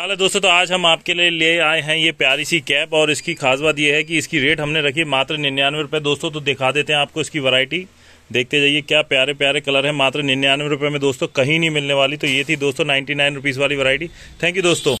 है दोस्तों तो आज हम आपके लिए ले आए हैं ये प्यारी सी कैब और इसकी खास बात ये है कि इसकी रेट हमने रखी मात्र निन्यानवे रुपये दोस्तों तो दिखा देते हैं आपको इसकी वैरायटी देखते जाइए क्या प्यारे प्यारे कलर है मात्र निन्यानवे रुपये में दोस्तों कहीं नहीं मिलने वाली तो ये थी दोस्तों नाइन्टी नाइन रुपीज़ वाली वरायटी थैंक यू दोस्तों